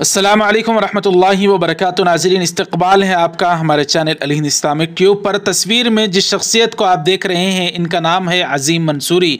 असलम वरहमल वबरक नाजरीन इस्तबाल है आपका हमारे चैनल अली इस्लामिक ट्यूब पर तस्वीर में जिस शख्सियत को आप देख रहे हैं इनका नाम है अजीम मंसूरी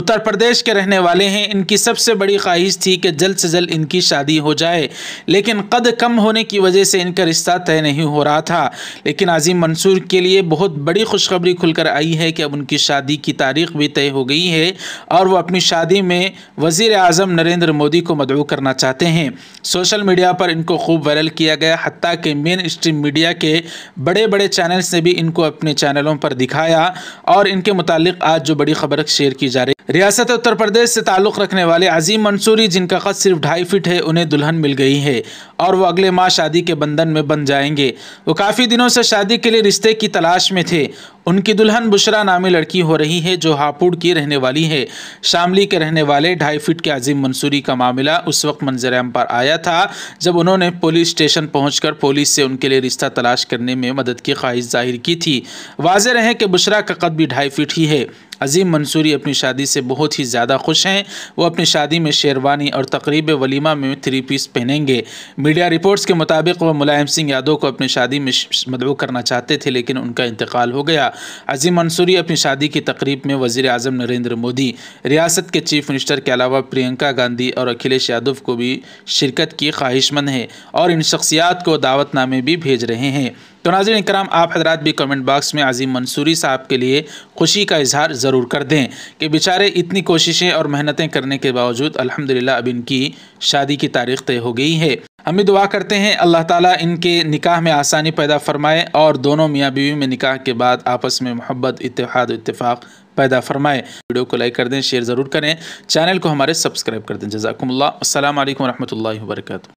उत्तर प्रदेश के रहने वाले हैं इनकी सबसे बड़ी ख्वाहिश थी कि जल्द से जल्द इनकी शादी हो जाए लेकिन कद कम होने की वजह से इनका रिश्ता तय नहीं हो रहा था लेकिन अजीम मंसूर के लिए बहुत बड़ी खुशखबरी खुलकर आई है कि अब उनकी शादी की तारीख भी तय हो गई है और वह अपनी शादी में वज़ी अजम नरेंद्र मोदी को मदऊ करना चाहते हैं सोशल सोशल मीडिया पर इनको खूब वायरल किया गया हती कि मेन स्ट्रीम मीडिया के बड़े बड़े चैनल्स ने भी इनको अपने चैनलों पर दिखाया और इनके मुतालिक आज जो बड़ी खबर शेयर की जा रही रियासत उत्तर प्रदेश से ताल्लुक़ रखने वाले अजीम मंसूरी जिनका कद सिर्फ ढाई फिट है उन्हें दुल्हन मिल गई है और वो अगले माह शादी के बंधन में बन जाएंगे वो काफ़ी दिनों से शादी के लिए रिश्ते की तलाश में थे उनकी दुल्हन बुशरा नामी लड़की हो रही है जो हापुड़ की रहने वाली है शामली के रहने वाले ढाई फीट के अजीम मंसूरी का मामला उस वक्त मंजर आम पर आया था जब उन्होंने पुलिस स्टेशन पहुंचकर पुलिस से उनके लिए रिश्ता तलाश करने में मदद की ख्वाहिश जाहिर की थी वाजह रहे कि बुशरा का कद भी ढाई फीट ही है अजीम मंसूरी अपनी शादी से बहुत ही ज़्यादा खुश हैं वो अपनी शादी में शेरवानी और तकरीब वलीमा में थ्री पीस पहनेंगे मीडिया रिपोर्ट्स के मुताबिक वह मुलायम सिंह यादव को अपनी शादी में मदबू मतलब करना चाहते थे लेकिन उनका इंतकाल हो गया अजीम मंसूरी अपनी शादी की तकरीब में वजी अजम नरेंद्र मोदी रियासत के चीफ मिनिस्टर के अलावा प्रियंका गांधी और अखिलेश यादव को भी शिरकत की ख्वाहिशमंद है और इन शख्सियात को दावतनामे भी भेज रहे हैं तो नाजिर इक्राम आप हजरात भी कमेंट बॉक्स में अजीम मंसूरी साहब के लिए खुशी का इजहार ज़रूर कर दें कि बेचारे इतनी कोशिशें और मेहनतें करने के बावजूद अल्हम्दुलिल्लाह अब इनकी शादी की तारीख तय हो गई है हम भी दुआ करते हैं अल्लाह ताला इनके निकाह में आसानी पैदा फरमाए और दोनों मियाँ बीवी में निकाह के बाद आपस में मोहब्बत इतिहाद इतफाक़ पैदा फरमाए वीडियो को लाइक कर दें शेयर ज़रूर करें चैनल को हमारे सब्सक्राइब कर दें जजाकम्ला असल वरहमल वर्का